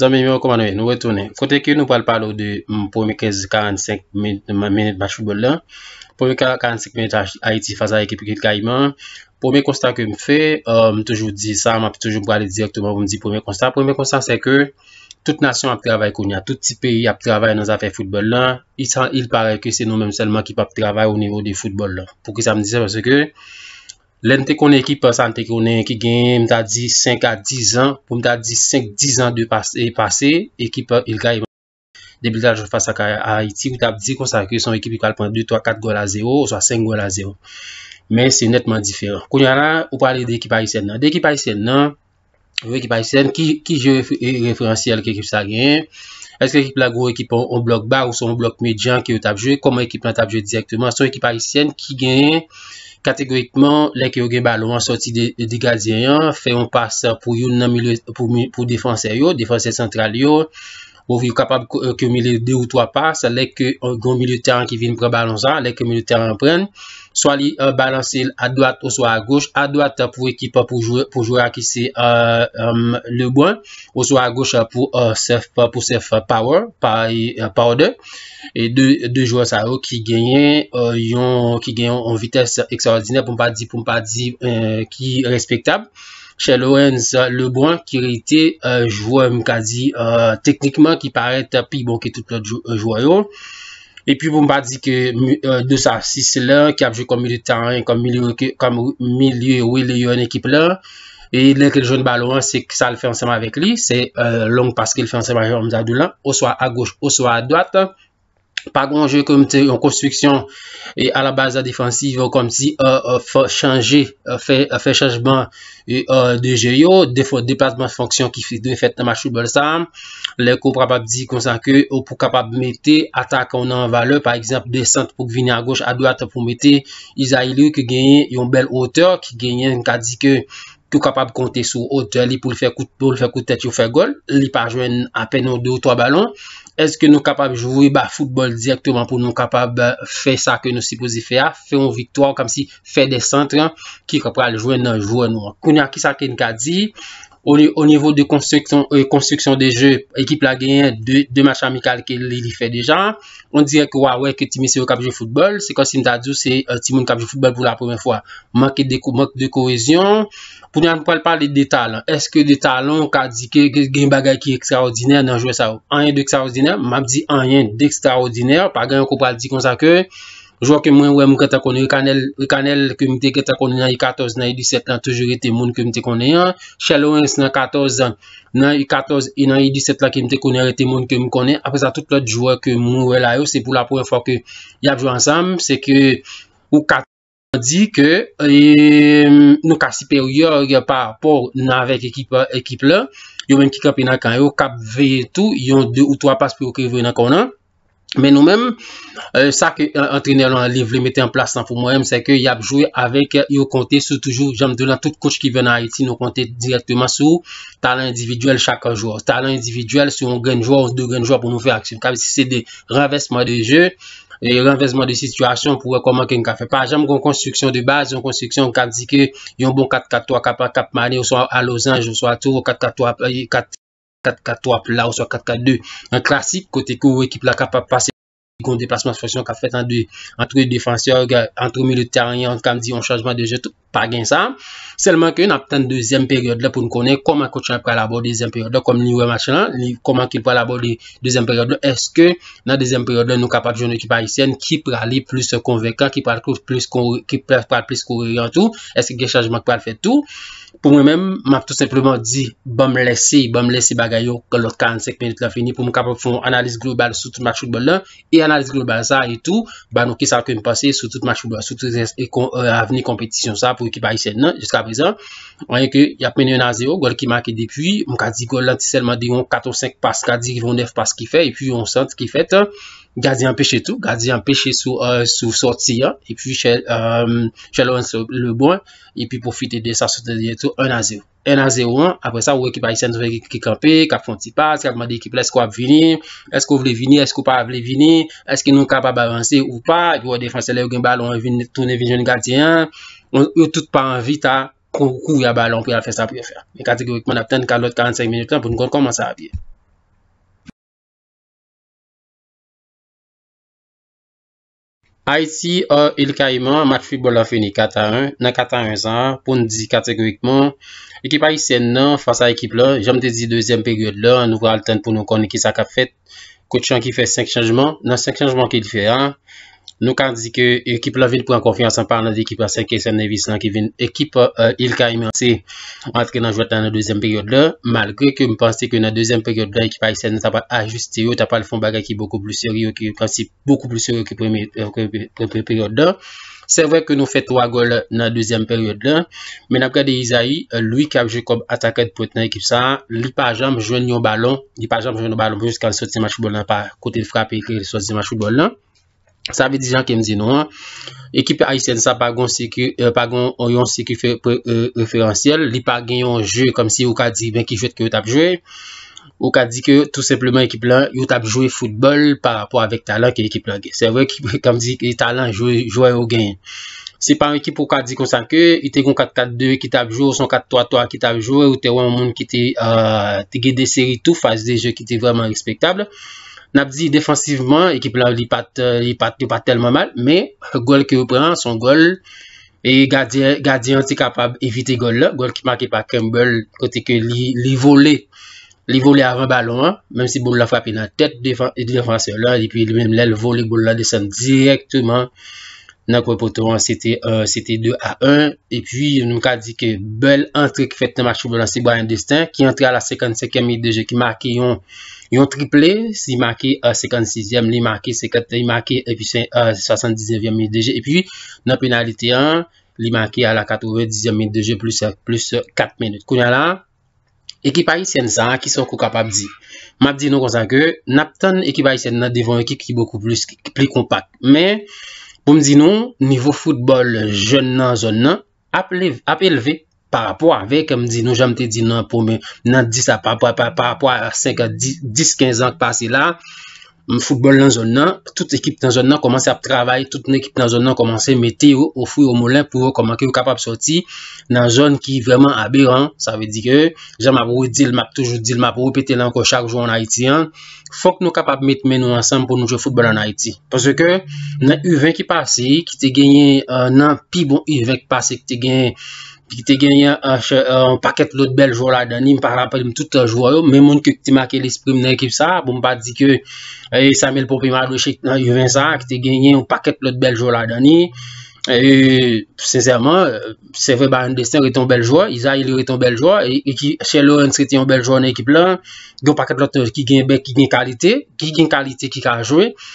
Zan mè mè wè koman mè, nou wè e, tounè. Foteke nou pral palo de m pou mè kez 45 menit match fútbol lan. Pou mè kez 45 menit ha iti faza ekepikil ka iman. Pou mè konstan ke m fè, m toujou di sa, m ap toujou m pral direkto m wè m di pou mè konstan. Pou mè konstan se ke, tout nasyon ap travay konya, tout ti peyi ap travay nan zafè fútbol lan. Il pare ke se nou mèm selman ki pa travay ou nivou de fútbol lan. Pou ki sa m di se parce ke... Le nte kon ekip sa nte konen ki gen mta di 5 a 10 an, pou mta di 5-10 an de pase, ekip il gaye mwen. Debilite aljou fasa kaya Haiti, ou tab di konsakri son ekip yon 4.234 gol a 0, ou sa 5 gol a 0. Men se netman diferent. Kounyan la, ou pale de ekip a isen nan. De ekip a isen nan, ou ekip a isen, ki je refrensye alke ekip sa gen? Eske ekip la gou ekip on blok ba ou son blok medyan ki ou tab je? Koman ekip nan tab je direktman? Son ekip a isen, ki gen? kategorikman, lèk yo gen balon an soti di gazirian, fè yon pas pou yon nan mili, pou defanse yo, defanse central yo, Ouvi ou kapab euh, kemile 2 ou 3 pas, lek kemile euh, teran ki vin prebalansan, lek kemile teran pren. Swa li euh, balansil a doat ou so a goch, a doat pou ekip pou jwara ki se le bon, ou so a goch pou sef power, power 2. E 2 jwara sa ou ki genyen, ki genyen an vites eksoordinel pou mpa di ki respektab. Che Lorenz Lebron ki re ite jwè mkadi euh, teknikman ki parete pi bonke tout lòt jwè yon. E pi mpa di ki de sa sis lè, ki ap jwè komilite an, komilye wè lè yon ekip lè. E lè ke jwè jwè balon, se ki sa lè fè anseman avèk li. Se lè anseman avèk li, se lè anseman avèk li, se lè anseman avèk li, se lè anseman avèk li, se lè anseman avèk li. Pa kon jè konm te yon konstriksyon e ala baza defansiv yon konm ti fè chanjman de jè yon. De fè deplatman fonksyon ki fè den fèt nan ma chou bol sam. Lè ko prapap di konsan ke yon pou kapap mette ata kon an vale. Par eksemp de sent pou kvini a goch a do atap pou mette. Iza ilè ki genyen yon bel oteur ki genyen kadi ke yon. nou kapab konte sou ote li pou li fe koutet yo fe gol, li pa jwen apen nou 2 ou 3 balon, eske nou kapab jwoy ba foutbol direktoman pou nou kapab fe sa ke nou sipozi fe a, fe yon viktoa ou kam si fe de santran ki kapal jwen nan jwen nou akouni aki sa ken ka di, O nivou de konstruksyon de je, ekip la genye, de match amikal ke li li fe deja. On direk wawè ke timi se yo kapje futbol, se kon si mta diyo se timi yo kapje futbol pou la pwem fwa. Mankè de koumok de kouezyon. Pounen anpal pale de talon. Eske de talon ka di ke gen bagay ki ekstraordinè nan jouè sa ou. Anyen de ekstraordinè, map di anyen de ekstraordinè, pa gen yon kopal di kon sa kè. Jwa ke mwen wè mwen kèta konè, wè kanèl kèmite kèta konè nan yi 14 nan yi 17 nan toujè rè te moun kèmite konè. Che lò wè yon nan 14 nan yi 14 nan yi 17 nan kèmite konè rè te moun kèmite konè. Apre sa tout lòt jwa ke mwen wè la yo, se pou la pouen fò ke yabjou ansam, se ke ou 4 nan yon di ke e, nou kasi per yor yon par por nan vek ekip la. Yo men ki kap yon akanyo, kap vey etou, yon 2 ou 3 pas pou yon kreve yon akanyo. Mè nou mèm, sa ki antrenè lan li vle metè an plas nan pou mò mèm, se ke y ap jwè avèk yo kontè sou toujou, jèm dè lan tout kouch ki vè nan Haiti nou kontè direktèman sou talent individwèl chak an jwò. Talent individwèl sou an gen jwò ou de gen jwò pou nou fè aksyon. Kab si se de rèvesman de jè, rèvesman de situasyon pou wè koman ken ka fè pa. Jèm kon konstruksyon de baz, yon konstruksyon kan di ke yon bon 4-4-3-4-4 manè ou so an losanj ou so an tou, 4-4-3-4-4-4-4-4-4-4-4-4-4-4-4-4-4-4- 4-4-3 plat ou soit 4-4-2. Un classique, côté que l'équipe là capable de passer un déplacement de fonction qu'a fait entre les défenseurs, entre les militaires, on dit changement de jeu, tout pa gen sa. Selman ke yon ap ten dezyen peryode la pou nou konen, koman kou chan pralabou dezyen peryode la, koman ni ouwe machan la, ni koman ki pralabou dezyen peryode la, eske nan dezyen peryode la nou kapap jounou ki parisyen, ki prali plus konvekan, ki pral plus kou, ki pral pral plus kou, yon tou, eske gechaj mak pral fet tou. Pou mwen men, map tout sepleman di, bom lesi, bom lesi bagay yo, kolot 45 menit la fini pou mou kapap foun analiz global sou tout match foul bol la, e analiz global sa etou, ba nou ki sal kem pase sou tout match foul bol la Non, ou ekipa isen nan, jiska aprezen Onye ke, yapmene 1-0, gol ki make depuy Mwen ka di gol lanti selman di yon 4-5 pas, ka di yon 9 pas ki fe E pi yon sent ki fet Gadi empeshe tou, gadi empeshe sou Souti, e pi chè Chè loun sou le bon E pi profite de sa souti, 1-0 1-0-1, apre sa ou ekipa isen Kikampe, kapfon ti pas, kapman di ekipa Eskou ap vini, eskou vli vini Eskou pa ap vli vini, eskou nou kap ap avanse Ou pa, yon defanse le ou genbal Onye vini, toune vini yon gadi an yo tout pa anvita koukou ya balon pou yal fè sa pou yal fè. Mè kategorikman ap ten kalot 45 minoutan pou nou kon koman sa ap yè. Aiti a il ka iman, mak fi bol la fè ni kata 1, nan kata 1 sa, pou nou di kategorikman, ekipa yi sen nan, fasa ekip la, jom te di deuxième periode la, nou kon al ten pou nou kon ekisa ka fèt, kouchan ki fè 5 chanjman, nan 5 chanjman ki l fè a, Nou kanzi ke ekip la vin pou an konfiyansan par nan de ekip a 5-7-9-8 lan ki vin ekip euh, il ka imensi antre nan jwata nan deuxième periode la. Malgre ke mi pansi ke nan deuxième periode la ekip a isen nan ta pa ajuste yo, ta pa le fon bagay ki beaucoup plus seri yo ki pransi beaucoup plus seri yo ki premier periode la. Se vwe ke nou fet 3 gol nan deuxième periode la. Men apre de Izayi, euh, lwi ki apje kob ataket pou ete nan ekip sa, li pa jam jwen yon balon, li pa jam jwen yon balon pou yos kan soti ma choubol la pa kote frape yon soti ma choubol la. Sa ve di jan kem di nou an, ekip Aysen sa pa gon euh, yon sikif euh, referansiyel, li pa gen yon je kom si ou ka di ben ki jwet ke ou tap jwet, ou ka di ke tout seplemen ekip lan yon tap jwet foutbol par rapport avek talan ke ekip lan gen. Se wè ekip kanm di ki talan jwet ou gen. Se pa ekip ou ka di kon san ke, ite yon 4-4-2 ki tap jwet, ou son 4-3-3 ki tap jwet, ou te wè yon moun ki te gede seri tou fase de je ki te vreman respektable. Nap di defansiveman, ekip la ou euh, li pat telman mal, men gol ki ou pran, son gol, e gadiant se kapab evite gol la, gol ki maki pa Campbell, kote ke li vole avan balon, menm si bou la fapi nan tet defansyon la, depi li menm lèl vole bou la desen direktman Nèk wè potoron, c'ete 2 a 1. E pwi, nou kwa di ke bel antre ki fèt nan ma chou balansi bo a indestan. Ki antre a la 55e mi deje ki marke yon triple. Si marke a 56e, li marke a 59e, li marke a 79e mi deje. E pwi, nan penalite an, li marke a la 90e mi deje plus 4 men. Kou nè la, ekipa isen sa, ki son kou kapap di. Mabdi nou kon san ke, nap ton ekipa isen nan devon ekip ki beaucoup plus, ki pli kompakt. Mè, Pou m di nou, nivou foutbol, jen nan, jen nan, ap leve, ap leve, par apwa, vek, m di nou, jan m te di nan, pou m nan di sa, par apwa, par apwa, 5, 10, 15 an ki pase la, m foutbol nan zon nan, tout ekip nan zon nan komanse ap travay, tout ekip nan zon nan komanse mette ou ou fwe ou molen pou komanke ou kapap soti nan zon ki vreman abiran, sa ve di ke jan ma pou ou dil, ma pou ou dil, ma pou ou petelan ko chak jou an Haiti an fok nou kapap mette men nou ansan pou nou jow foutbol an Haiti, pwase ke nan u 20 ki pase, ki te genyen euh, nan pi bon u 20 ki pase, ki te genyen ki te genyen an paket lout bel jwa la dani, m parla pa di m tout la euh, jwa yo, men moun ki te make l'esprim nan bon, ekip sa, pou m pa di ke, e euh, Samil Pompimadou chek nan yu 20 sa, ki te genyen an paket lout bel jwa la dani, e, sinzèrman, euh, se vè ba an desten reten bel jwa, Iza il reten bel jwa, e ki chè lò an se reten bel jwa nan ekip lan, gen an paket lout ki gen bel, ki gen kalite, ki gen kalite ki kan jwe, e,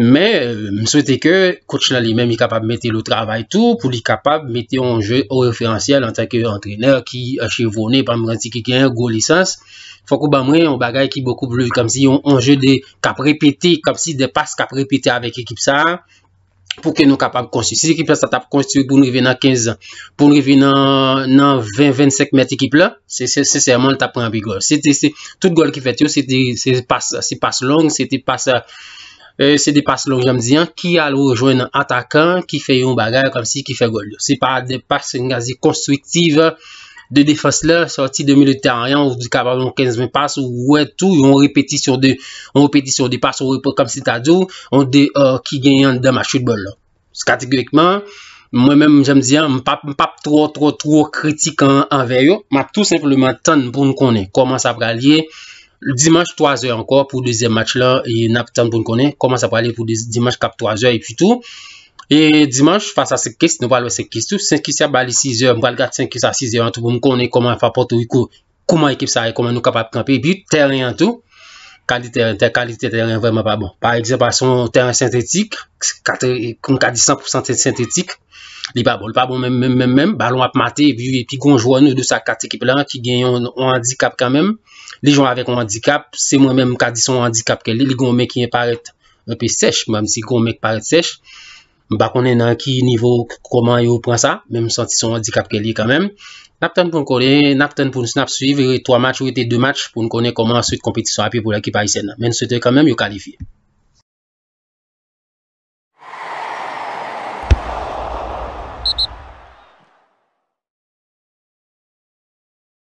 Men, euh, m souwete ke kouch la li men mi kapab mette lou travay tou pou li kapab mette yon jè ou referansyèl an takè yon trenèr ki a chevounè pan branti ki gen yon gò lisans. Fòk ou ban mwen yon bagay ki bòkou blò, kam si yon jè de kap repiti, kam si de pas kap repiti avèk ekip sa, pou ke nou kapab konstitu. Si ekip sa tap konstitu pou nou revè nan 15 an, pou nou revè nan 20-25 mète ekip la, se se se se seman l tap pranbi gòl. Se te se, tout gòl ki fet yo se te se pas, se pas long, se te pas... Se depas lo jom diyan, ki alo jwen an atakan, ki fe yon bagay kom si ki fe gol yo. Se pa depas yon gazi konstruktive de defans la, sorti de militerian, ou di kabalon 15 men pas, ou wè tou, yon repeti sur depas, ou wè pou kom si tajou, ou de ki gen yon dema chutebol. Skatik glikman, mwen mèm jom diyan, m pap trop trop trop kritik an veyo, m ap tout simplement tan pou nou konen, koman sa pralye, Dimanche 3h ankon pou 2e match lan, e nap tan pou m konen, koman sa pa ale pou dimanche 4-3h e pi tou. E dimanche, fasa se kist nou valwe se kistou, 5-6h bali 6h, m valgat 5-6h ankon pou m konen koman fapote wiko, koman ekip sa e koman nou kapap kampe. Bi teren anton, kalite teren, kalite teren vreman pa bon. Par eksepasyon teren sintetik, koum kalite 100% sintetik. Li babon, li babon menm menm menm, ba alon ap mate, pi konjwa nou de sa kat ekipe lan ki genyon an dikap kanmem. Li joun avek an dikap, se mwen menm kat di son an dikap ke li, li goun menk yon paret api sech, mwenm si goun menk paret sech. Ba konen an ki nivou koman yo pransa, menm senti son an dikap ke li kanmem. Nap ten pou konen, nap ten pou nou snap suive, 3 match ou ete 2 match pou nou konen koman sou de kompetisyon api pou lakip a isen. Men sou te kanmem yo kalifiye.